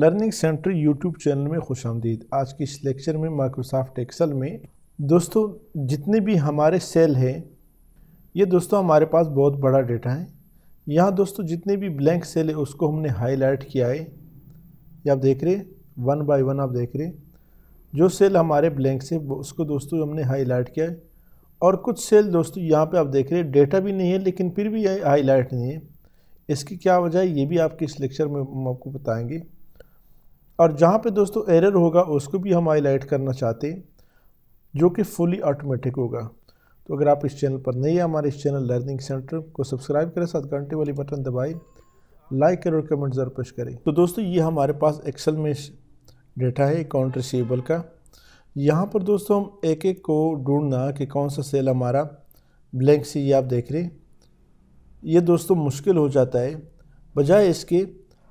learning centre YouTube channel में खुश आमदीद आज के इस लेक्चर में माइक्रोसॉफ्ट एक्सेल में दोस्तों जितने भी हमारे सेल हैं ये दोस्तों हमारे पास बहुत बड़ा डेटा है यहाँ दोस्तों जितने भी ब्लैंक सेल है उसको हमने हाईलाइट किया है ये आप देख रहे वन बाय वन आप देख रहे जो सेल हमारे ब्लैंक से उसको दोस्तों हमने हाईलाइट किया है और कुछ सेल दोस्तों यहाँ पे आप देख रहे हैं डेटा भी नहीं है लेकिन फिर भी हाईलाइट नहीं है इसकी क्या वजह है ये भी आपके इस लेक्चर में हम आपको बताएंगे और जहाँ पे दोस्तों एरर होगा उसको भी हम हाईलाइट करना चाहते हैं जो कि फुली ऑटोमेटिक होगा तो अगर आप इस चैनल पर नए हैं हमारे इस चैनल लर्निंग सेंटर को सब्सक्राइब करें साथ घंटे वाली बटन दबाएं लाइक करें और कमेंट ज़रूर पेश करें तो दोस्तों ये हमारे पास एक्सेल में डेटा है अकाउंट रिसीवेबल का यहाँ पर दोस्तों हम एक एक को ढूंढना कि कौन सा सेल हमारा ब्लैंक सी ये आप देख रहे हैं ये दोस्तों मुश्किल हो जाता है बजाय इसके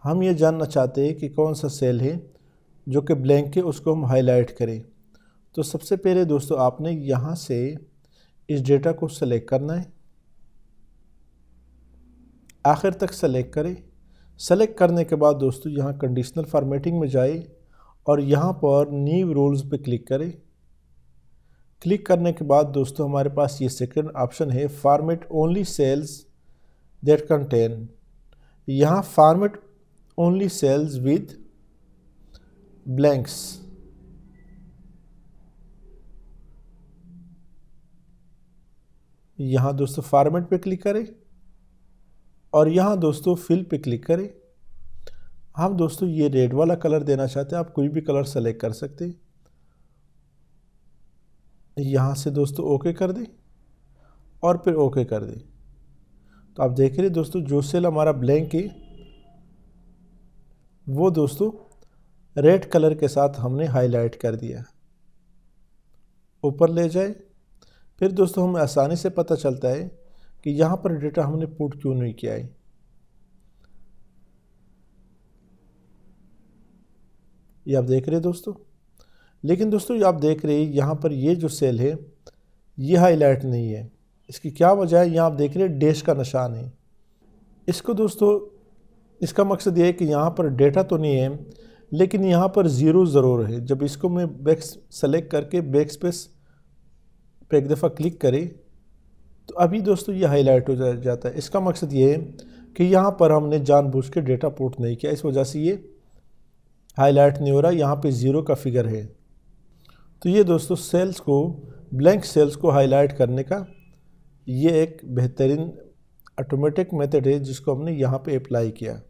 हम ये जानना चाहते हैं कि कौन सा सेल है जो कि ब्लैंक है उसको हम हाईलाइट करें तो सबसे पहले दोस्तों आपने यहाँ से इस डेटा को सेलेक्ट करना है आखिर तक सेलेक्ट करें सेलेक्ट करने के बाद दोस्तों यहाँ कंडीशनल फार्मेटिंग में जाए और यहाँ पर न्यू रूल्स पे क्लिक करें क्लिक करने के बाद दोस्तों हमारे पास ये सेकंड ऑप्शन है format only cells that contain यहाँ format only cells with blanks यहाँ दोस्तों फॉर्मेट पे क्लिक करें और यहाँ दोस्तों फिल पे क्लिक करें हम दोस्तों ये रेड वाला कलर देना चाहते हैं आप कोई भी कलर सेलेक्ट कर सकते हैं यहाँ से दोस्तों ओके कर दें और फिर ओके कर दें तो आप देख रहे दोस्तों जो सेल हमारा ब्लैंक है वो दोस्तों रेड कलर के साथ हमने हाईलाइट कर दिया ऊपर ले जाए फिर दोस्तों हमें आसानी से पता चलता है कि यहाँ पर डेटा हमने पुट क्यों नहीं किया है ये आप देख रहे हैं दोस्तों लेकिन दोस्तों आप देख रहे हैं यहाँ पर ये जो सेल है ये हाईलाइट नहीं है इसकी क्या वजह है यहाँ आप देख रहे हैं डैश का निशान है इसको दोस्तों इसका मकसद यह है कि यहाँ पर डेटा तो नहीं है लेकिन यहाँ पर ज़ीरो ज़रूर है जब इसको मैं बैक सेलेक्ट करके बैक स्पेस पर एक दफ़ा क्लिक करें तो अभी दोस्तों ये हाईलाइट हो जाता है इसका मकसद ये है कि यहाँ पर हमने जानबूझ के डेटा पोर्ट नहीं किया इस वजह से ये हाईलाइट नहीं हो रहा यहाँ पे ज़ीरो का फिगर है तो ये दोस्तों सेल्स को ब्लैंक सेल्स को हाईलाइट करने का ये एक बेहतरीन ऑटोमेटिक मेथड है जिसको हमने यहाँ पे अप्लाई किया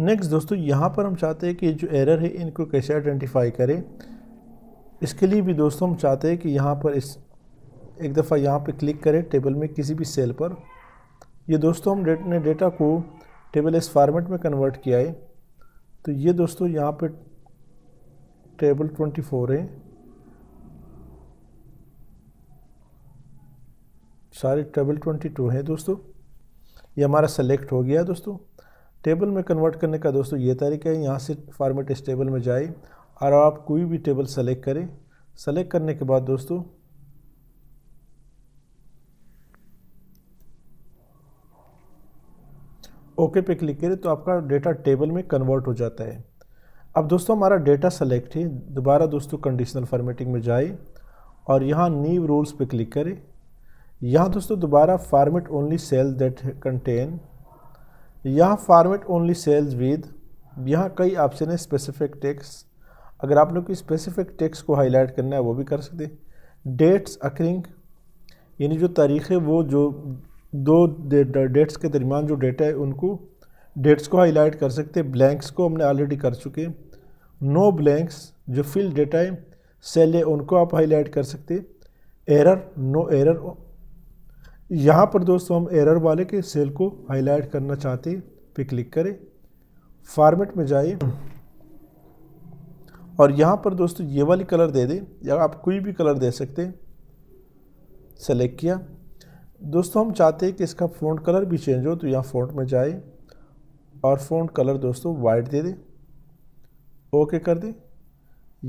नेक्स्ट दोस्तों यहाँ पर हम चाहते हैं कि जो एरर है इनको कैसे आइडेंटिफाई करें इसके लिए भी दोस्तों हम चाहते हैं कि यहाँ पर इस एक दफ़ा यहाँ पे क्लिक करें टेबल में किसी भी सेल पर ये दोस्तों ने डेटा को टेबल इस फार्मेट में कन्वर्ट किया है तो ये दोस्तों यहाँ पर टेबल फ़ोर है सारे टेबल ट्वेंटी टू है दोस्तों ये हमारा सेलेक्ट हो गया दोस्तों टेबल में कन्वर्ट करने का दोस्तों ये तरीका है यहाँ से फार्मेट इस टेबल में जाए और आप कोई भी टेबल सेलेक्ट करें सेलेक्ट करने के बाद दोस्तों ओके पे क्लिक करें तो आपका डेटा टेबल में कन्वर्ट हो जाता है अब दोस्तों हमारा डेटा सेलेक्ट है दोबारा दोस्तों कंडीशनल फॉर्मेटिंग में जाए और यहाँ नीव रूल्स पे क्लिक करें यहाँ दोस्तों दोबारा format only cell that contain यहाँ फार्मेट ओनली सेल्स विद यहाँ कई ऑप्शन है स्पेसिफिक टेक्स अगर आप लोग की स्पेसिफिक टेक्स को हाईलाइट करना है वो भी कर सकते डेट्स अकरिंग यानी जो तारीखें वो जो दो डेट्स के दरमियान जो डेटा है उनको डेट्स को हाईलाइट कर सकते हैं ब्लैंक्स को हमने ऑलरेडी कर चुके हैं नो ब्लैंक्स जो फिल डेटा है सेल है उनको आप हाईलाइट कर सकते एरर नो एरर यहाँ पर दोस्तों हम एरर वाले के सेल को हाईलाइट करना चाहते हैं पे क्लिक करें फॉर्मेट में जाइए और यहाँ पर दोस्तों ये वाली कलर दे दें या आप कोई भी कलर दे सकते हैं सेलेक्ट किया दोस्तों हम चाहते हैं कि इसका फ़ॉन्ट कलर भी चेंज हो तो यहाँ फ़ॉन्ट में जाए और फ़ॉन्ट कलर दोस्तों वाइट दे दें ओके कर दें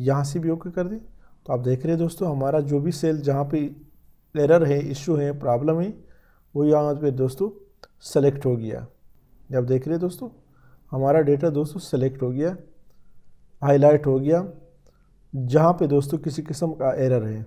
यहाँ से भी ओके कर दें तो आप देख रहे हैं दोस्तों हमारा जो भी सेल जहाँ पे एरर है इशू है प्रॉब्लम है वो यहाँ पे दोस्तों सेलेक्ट हो गया आप देख रहे हैं दोस्तों हमारा डेटा दोस्तों सेलेक्ट हो गया हाईलाइट हो गया जहाँ पे दोस्तों किसी किस्म का एरर है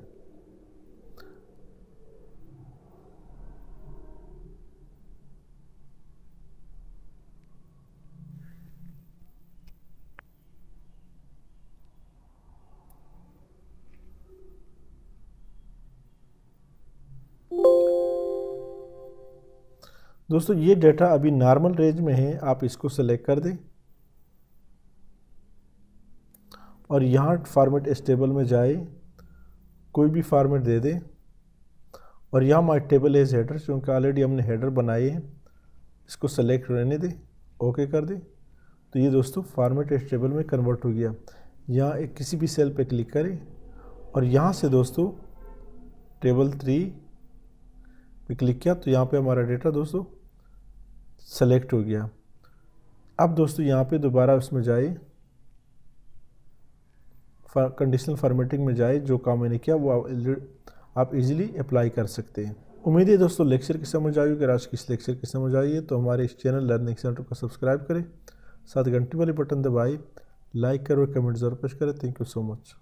दोस्तों ये डाटा अभी नॉर्मल रेंज में है आप इसको सेलेक्ट कर दें और यहाँ फॉर्मेट स्टेबल में जाए कोई भी फॉर्मेट दे दें और यहाँ माई टेबल एज हेडर क्योंकि ऑलरेडी हमने हेडर बनाए हैं इसको सेलेक्ट रहने दें ओके कर दें तो ये दोस्तों फॉर्मेट टेबल में कन्वर्ट हो गया यहाँ एक किसी भी सेल पे क्लिक करें और यहाँ से दोस्तों टेबल थ्री पे क्लिक किया तो यहाँ पे हमारा डेटा दोस्तों सेलेक्ट हो गया अब दोस्तों यहाँ पे दोबारा उसमें जाए कंडीशनल फॉर्मेटिंग में जाए जो काम मैंने किया वो आप इजीली अप्लाई कर सकते हैं उम्मीद है दोस्तों लेक्चर की समझ आई होगी आज किस लेक्चर की समझ आई है तो हमारे इस चैनल लर्निंग सेंटर को सब्सक्राइब करें साथ घंटी वाले बटन दबाए लाइक करें और कमेंट जरूर पेश करें थैंक यू सो मच